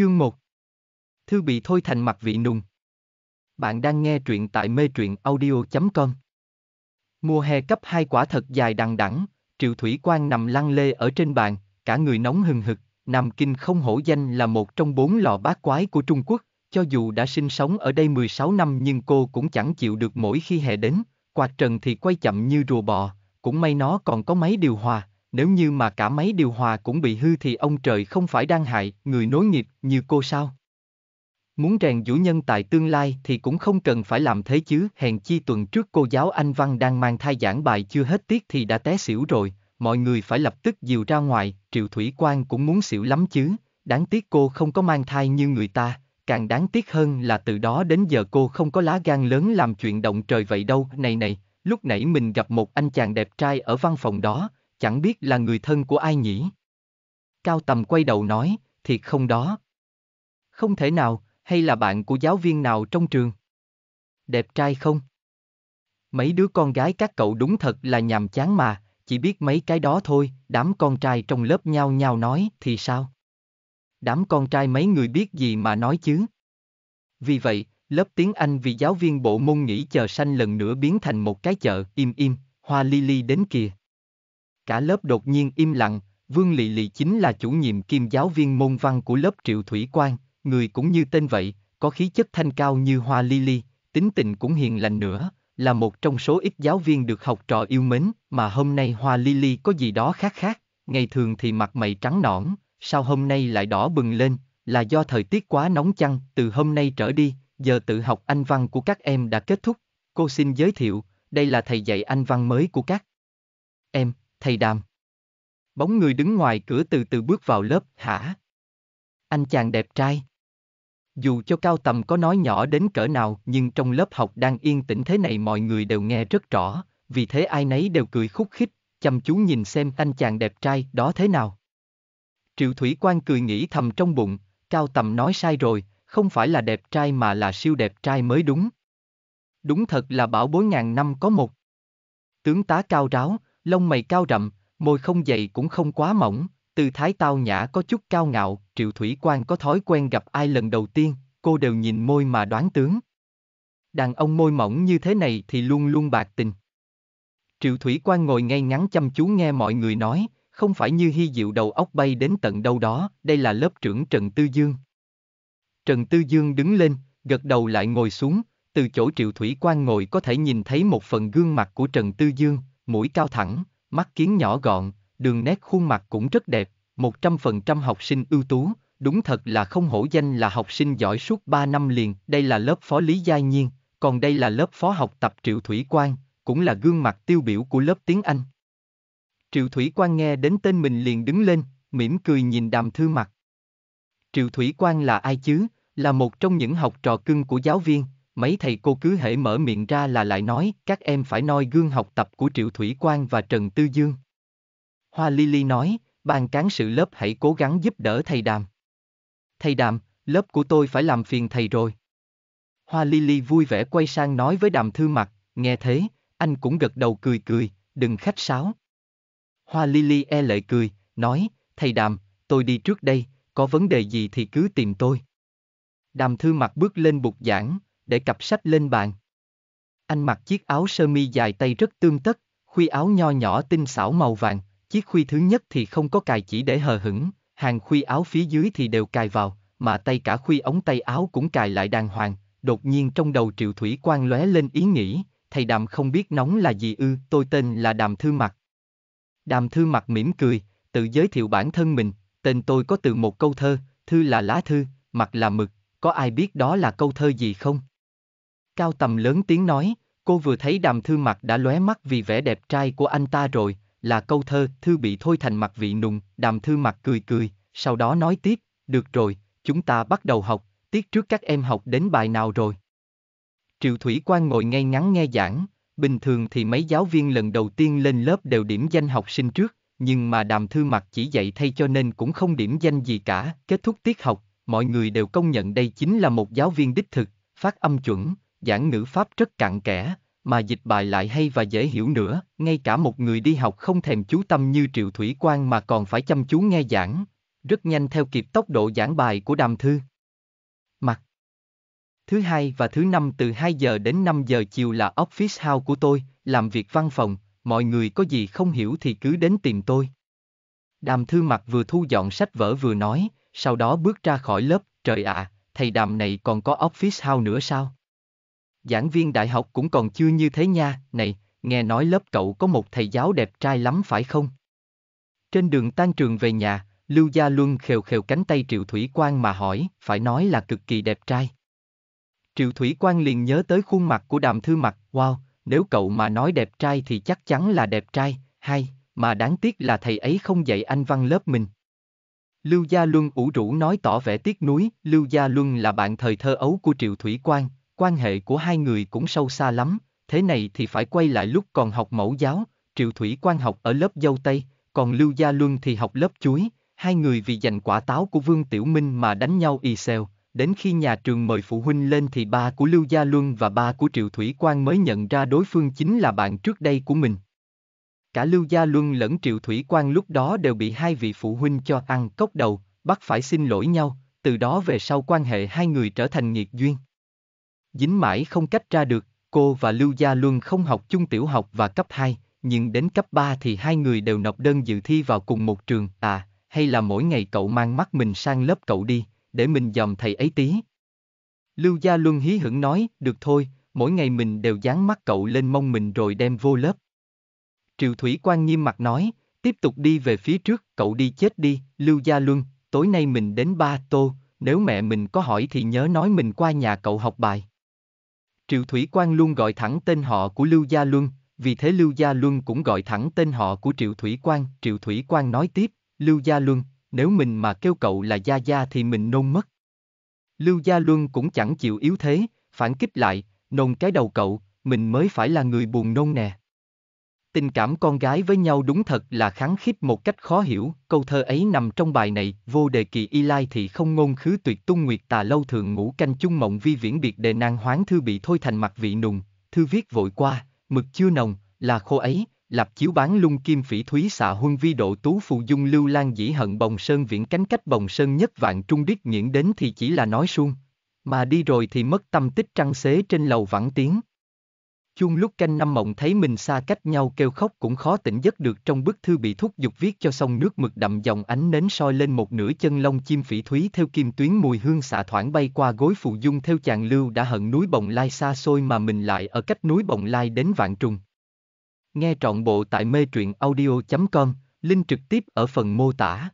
Chương 1 Thư bị thôi thành mặt vị nùng Bạn đang nghe truyện tại mê truyện audio.com Mùa hè cấp hai quả thật dài đằng đẵng, Triệu Thủy Quang nằm lăn lê ở trên bàn, cả người nóng hừng hực, Nam Kinh không hổ danh là một trong bốn lò bát quái của Trung Quốc, cho dù đã sinh sống ở đây 16 năm nhưng cô cũng chẳng chịu được mỗi khi hè đến, quạt trần thì quay chậm như rùa bò, cũng may nó còn có máy điều hòa, nếu như mà cả máy điều hòa cũng bị hư thì ông trời không phải đang hại người nối nghiệp như cô sao? Muốn rèn vũ nhân tại tương lai thì cũng không cần phải làm thế chứ, hèn chi tuần trước cô giáo Anh Văn đang mang thai giảng bài chưa hết tiết thì đã té xỉu rồi, mọi người phải lập tức dìu ra ngoài, Triệu Thủy Quan cũng muốn xỉu lắm chứ, đáng tiếc cô không có mang thai như người ta, càng đáng tiếc hơn là từ đó đến giờ cô không có lá gan lớn làm chuyện động trời vậy đâu, này này, lúc nãy mình gặp một anh chàng đẹp trai ở văn phòng đó, chẳng biết là người thân của ai nhỉ? Cao tầm quay đầu nói, thiệt không đó. Không thể nào, hay là bạn của giáo viên nào trong trường? Đẹp trai không? Mấy đứa con gái các cậu đúng thật là nhàm chán mà, chỉ biết mấy cái đó thôi, đám con trai trong lớp nhau nhau nói thì sao? Đám con trai mấy người biết gì mà nói chứ? Vì vậy, lớp tiếng Anh vì giáo viên bộ môn nghỉ chờ sanh lần nữa biến thành một cái chợ, im im, hoa li li đến kìa. Cả lớp đột nhiên im lặng, Vương Lị Lị chính là chủ nhiệm kiêm giáo viên môn văn của lớp Triệu Thủy Quang, người cũng như tên vậy, có khí chất thanh cao như hoa li li, tính tình cũng hiền lành nữa, là một trong số ít giáo viên được học trò yêu mến, mà hôm nay hoa li li có gì đó khác khác, ngày thường thì mặt mày trắng nõn, sao hôm nay lại đỏ bừng lên, là do thời tiết quá nóng chăng, từ hôm nay trở đi, giờ tự học anh văn của các em đã kết thúc, cô xin giới thiệu, đây là thầy dạy anh văn mới của các em, thầy đàm. Bóng người đứng ngoài cửa từ từ bước vào lớp, hả? Anh chàng đẹp trai. Dù cho cao tầm có nói nhỏ đến cỡ nào nhưng trong lớp học đang yên tĩnh thế này mọi người đều nghe rất rõ, vì thế ai nấy đều cười khúc khích, chăm chú nhìn xem anh chàng đẹp trai đó thế nào. Triệu Thủy Quan cười nghĩ thầm trong bụng, cao tầm nói sai rồi, không phải là đẹp trai mà là siêu đẹp trai mới đúng. Đúng thật là bảo bối ngàn năm có một. Tướng tá cao ráo, lông mày cao rậm, môi không dày cũng không quá mỏng, tư thái tao nhã có chút cao ngạo, Triệu Thủy Quan có thói quen gặp ai lần đầu tiên, cô đều nhìn môi mà đoán tướng. Đàn ông môi mỏng như thế này thì luôn luôn bạc tình. Triệu Thủy Quan ngồi ngay ngắn chăm chú nghe mọi người nói, không phải như hy diệu đầu óc bay đến tận đâu đó, đây là lớp trưởng Trần Tư Dương. Trần Tư Dương đứng lên, gật đầu lại ngồi xuống, từ chỗ Triệu Thủy Quan ngồi có thể nhìn thấy một phần gương mặt của Trần Tư Dương, mũi cao thẳng, mắt kiến nhỏ gọn, đường nét khuôn mặt cũng rất đẹp, 100% học sinh ưu tú, đúng thật là không hổ danh là học sinh giỏi suốt 3 năm liền, đây là lớp phó Lý Gia Nhiên, còn đây là lớp phó học tập Triệu Thủy Quang, cũng là gương mặt tiêu biểu của lớp tiếng Anh. Triệu Thủy Quang nghe đến tên mình liền đứng lên, mỉm cười nhìn đàm thư mặt. Triệu Thủy Quang là ai chứ, là một trong những học trò cưng của giáo viên, mấy thầy cô cứ hễ mở miệng ra là lại nói các em phải noi gương học tập của Triệu Thủy Quang và Trần Tư Dương. Hoa Lily nói, ban cán sự lớp hãy cố gắng giúp đỡ thầy Đàm. Thầy Đàm, lớp của tôi phải làm phiền thầy rồi. Hoa Lily vui vẻ quay sang nói với Đàm Thư mặc nghe thế, anh cũng gật đầu cười cười, đừng khách sáo. Hoa Lily e lệ cười, nói, thầy Đàm, tôi đi trước đây, có vấn đề gì thì cứ tìm tôi. Đàm Thư mặc bước lên bục giảng, để cặp sách lên bàn. Anh mặc chiếc áo sơ mi dài tay rất tương tất, khuy áo nho nhỏ tinh xảo màu vàng, chiếc khuy thứ nhất thì không có cài chỉ để hờ hững, hàng khuy áo phía dưới thì đều cài vào, mà tay cả khuy ống tay áo cũng cài lại đàng hoàng, đột nhiên trong đầu Triệu Thủy Quan lóe lên ý nghĩ, thầy Đàm không biết nóng là gì ư, tôi tên là Đàm Thư Mặc. Đàm Thư Mặc mỉm cười, tự giới thiệu bản thân mình, tên tôi có từ một câu thơ, thư là lá thư, mặc là mực, có ai biết đó là câu thơ gì không? Cao tầm lớn tiếng nói, cô vừa thấy đàm thư mặt đã lóe mắt vì vẻ đẹp trai của anh ta rồi, là câu thơ thư bị thôi thành mặt vị nùng, đàm thư mặt cười cười, sau đó nói tiếp, được rồi, chúng ta bắt đầu học, tiết trước các em học đến bài nào rồi. Triệu Thủy Quang ngồi ngay ngắn nghe giảng, bình thường thì mấy giáo viên lần đầu tiên lên lớp đều điểm danh học sinh trước, nhưng mà đàm thư mặt chỉ dạy thay cho nên cũng không điểm danh gì cả, kết thúc tiết học, mọi người đều công nhận đây chính là một giáo viên đích thực, phát âm chuẩn, giảng ngữ pháp rất cặn kẽ, mà dịch bài lại hay và dễ hiểu nữa, ngay cả một người đi học không thèm chú tâm như Triệu Thủy Quang mà còn phải chăm chú nghe giảng, rất nhanh theo kịp tốc độ giảng bài của Đàm Thư. Mặt Thứ hai và thứ năm từ 2 giờ đến 5 giờ chiều là office house của tôi, làm việc văn phòng, mọi người có gì không hiểu thì cứ đến tìm tôi. Đàm Thư Mặt vừa thu dọn sách vở vừa nói, sau đó bước ra khỏi lớp, trời ạ, à, thầy Đàm này còn có office house nữa sao? Giảng viên đại học cũng còn chưa như thế nha, này, nghe nói lớp cậu có một thầy giáo đẹp trai lắm phải không? Trên đường tan trường về nhà, Lưu Gia Luân khều khều cánh tay Triệu Thủy Quang mà hỏi, phải nói là cực kỳ đẹp trai. Triệu Thủy Quang liền nhớ tới khuôn mặt của đàm thư mặt, wow, nếu cậu mà nói đẹp trai thì chắc chắn là đẹp trai, hay, mà đáng tiếc là thầy ấy không dạy anh văn lớp mình. Lưu Gia Luân ủ rũ nói tỏ vẻ tiếc nuối, Lưu Gia Luân là bạn thời thơ ấu của Triệu Thủy Quang, quan hệ của hai người cũng sâu xa lắm, thế này thì phải quay lại lúc còn học mẫu giáo, Triệu Thủy Quan học ở lớp dâu Tây, còn Lưu Gia Luân thì học lớp chuối, hai người vì giành quả táo của Vương Tiểu Minh mà đánh nhau y xèo, đến khi nhà trường mời phụ huynh lên thì ba của Lưu Gia Luân và ba của Triệu Thủy Quan mới nhận ra đối phương chính là bạn trước đây của mình. Cả Lưu Gia Luân lẫn Triệu Thủy Quan lúc đó đều bị hai vị phụ huynh cho ăn cốc đầu, bắt phải xin lỗi nhau, từ đó về sau quan hệ hai người trở thành nghiệt duyên. Dính mãi không cách ra được, cô và Lưu Gia Luân không học chung tiểu học và cấp 2, nhưng đến cấp 3 thì hai người đều nộp đơn dự thi vào cùng một trường, à, hay là mỗi ngày cậu mang mắt mình sang lớp cậu đi, để mình dòm thầy ấy tí. Lưu Gia Luân hí hửng nói, được thôi, mỗi ngày mình đều dán mắt cậu lên mông mình rồi đem vô lớp. Triệu Thủy Quan nghiêm mặt nói, tiếp tục đi về phía trước, cậu đi chết đi, Lưu Gia Luân, tối nay mình đến ba tô, nếu mẹ mình có hỏi thì nhớ nói mình qua nhà cậu học bài. Triệu Thủy Quan luôn gọi thẳng tên họ của Lưu Gia Luân, vì thế Lưu Gia Luân cũng gọi thẳng tên họ của Triệu Thủy Quan. Triệu Thủy Quan nói tiếp, Lưu Gia Luân, nếu mình mà kêu cậu là Gia Gia thì mình nôn mất. Lưu Gia Luân cũng chẳng chịu yếu thế, phản kích lại, nôn cái đầu cậu, mình mới phải là người buồn nôn nè. Tình cảm con gái với nhau đúng thật là kháng khít một cách khó hiểu, câu thơ ấy nằm trong bài này, vô đề kỳ y lai thì không ngôn khứ tuyệt tung nguyệt tà lâu thường ngủ canh chung mộng vi viễn biệt đề nang hoáng thư bị thôi thành mặt vị nùng, thư viết vội qua, mực chưa nồng, là khô ấy, lạp chiếu bán lung kim phỉ thúy xạ huân vi độ tú phù dung lưu lan dĩ hận bồng sơn viễn cánh cách bồng sơn nhất vạn trung điếc nghiễn đến thì chỉ là nói suông mà đi rồi thì mất tâm tích trăng xế trên lầu vãng tiếng chuông lúc canh năm mộng thấy mình xa cách nhau kêu khóc cũng khó tỉnh giấc được trong bức thư bị thúc giục viết cho xong nước mực đậm dòng ánh nến soi lên một nửa chân lông chim phỉ thúy theo kim tuyến mùi hương xạ thoảng bay qua gối phù dung theo chàng lưu đã hận núi bồng lai xa xôi mà mình lại ở cách núi bồng lai đến vạn trùng. Nghe trọn bộ tại mê truyện audio.com, link trực tiếp ở phần mô tả.